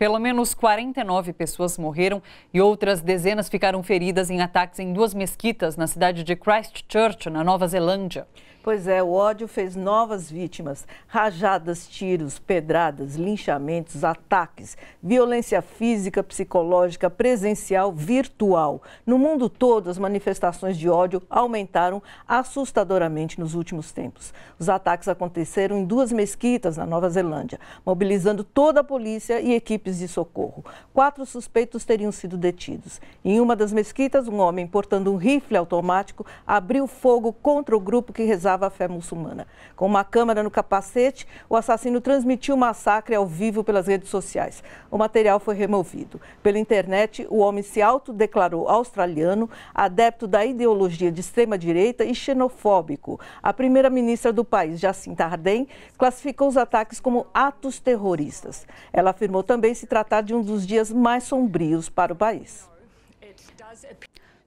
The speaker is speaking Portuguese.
Pelo menos 49 pessoas morreram e outras dezenas ficaram feridas em ataques em duas mesquitas na cidade de Christchurch, na Nova Zelândia. Pois é, o ódio fez novas vítimas: rajadas, tiros, pedradas, linchamentos, ataques, violência física, psicológica, presencial, virtual. No mundo todo, as manifestações de ódio aumentaram assustadoramente nos últimos tempos. Os ataques aconteceram em duas mesquitas na Nova Zelândia, mobilizando toda a polícia e equipes de socorro. Quatro suspeitos teriam sido detidos. Em uma das mesquitas, um homem portando um rifle automático abriu fogo contra o grupo que rezava usava a fé muçulmana. Com uma câmera no capacete, o assassino transmitiu o massacre ao vivo pelas redes sociais. O material foi removido. Pela internet, o homem se autodeclarou australiano, adepto da ideologia de extrema-direita e xenofóbico. A primeira-ministra do país, Jacinta Ardern, classificou os ataques como atos terroristas. Ela afirmou também se tratar de um dos dias mais sombrios para o país.